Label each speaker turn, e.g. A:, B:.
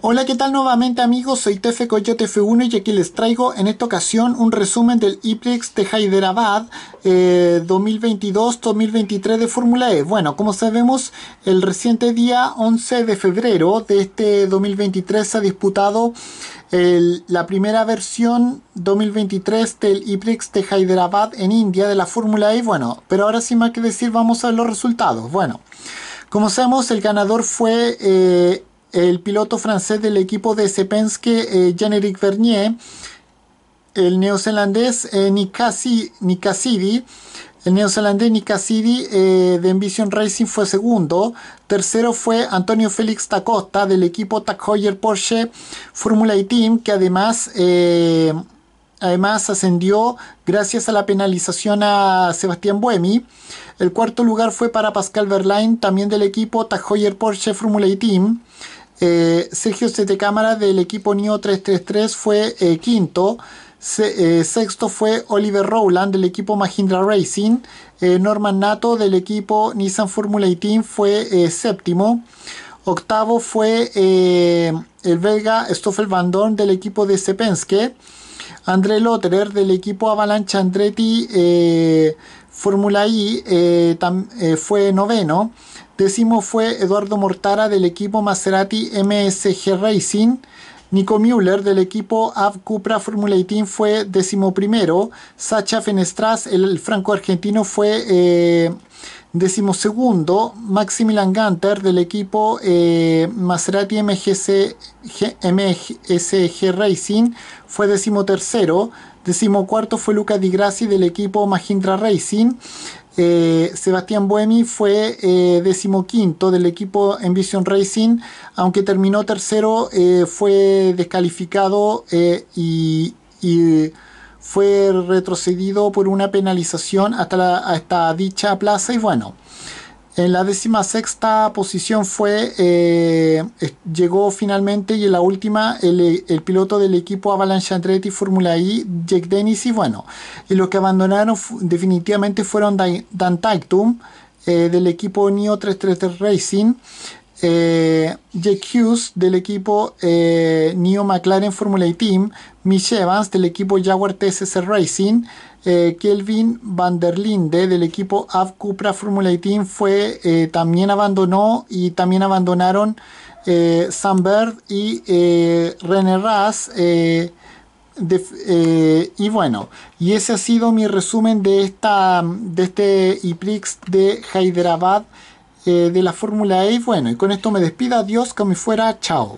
A: Hola, ¿qué tal nuevamente amigos? Soy Tefe Coyote F1 y aquí les traigo en esta ocasión un resumen del Iplex de Hyderabad 2022-2023 eh, de Fórmula E. Bueno, como sabemos, el reciente día 11 de febrero de este 2023 se ha disputado la primera versión 2023 del Iplex de Hyderabad en India de la Fórmula E. Bueno, pero ahora sin más que decir, vamos a ver los resultados. Bueno, como sabemos, el ganador fue... Eh, el piloto francés del equipo de Sepenske, eh, Jean-Éric Vernier, el neozelandés eh, Nikasidi, el neozelandés Nikasidi eh, de Envision Racing fue segundo. Tercero fue Antonio Félix Tacosta del equipo Tag Heuer Porsche Formula E Team, que además, además ascendió gracias a la penalización a Sebastián Buemi. El cuarto lugar fue para Pascal Verlaine, también del equipo Tag Heuer Porsche Formula E Team. Eh, Sergio Sete Cámara del equipo NIO 333 fue eh, quinto. Eh, sexto fue Oliver Rowland del equipo Mahindra Racing. Norman Nato del equipo Nissan Formula 18 e fue séptimo. Octavo fue el belga Stoffel Van del equipo de Sepenske. André Lotterer del equipo Avalanche Andretti Fórmula I eh, eh, fue noveno. Décimo fue Eduardo Mortara del equipo Maserati MSG Racing. Nico Müller del equipo Av Cupra Formula 18 fue décimo primero. Sacha Fenestras, el, franco-argentino, fue eh, décimo segundo. Maximilian Ganter del equipo eh, Maserati MGC, MSG Racing fue décimo tercero. Decimocuarto fue Lucas Di Grassi del equipo Mahindra Racing. Eh, Sebastián Buemi fue eh, decimoquinto del equipo Envision Racing, aunque terminó tercero, eh, fue descalificado y, fue retrocedido por una penalización hasta, dicha plaza. Y bueno, en la décima sexta posición fue, eh, llegó finalmente y en la última el, piloto del equipo Avalanche Andretti Fórmula I, Jake Dennis y bueno, y los que abandonaron definitivamente fueron Dan Taitum eh, del equipo NIO 333 Racing, eh, Jake Hughes del equipo eh, Neo McLaren Formula e Team, Mitch Evans del equipo Jaguar TSC Racing, eh, Kelvin Van der Linde del equipo Av Cupra Formula e Team fue, eh, también abandonó y también abandonaron Sam Bird y René Ras. y bueno, y ese ha sido mi resumen de, esta, de este IPRIX de Hyderabad eh, de la Fórmula E. Bueno, y con esto me despido. Adiós, que me fuera. Chao.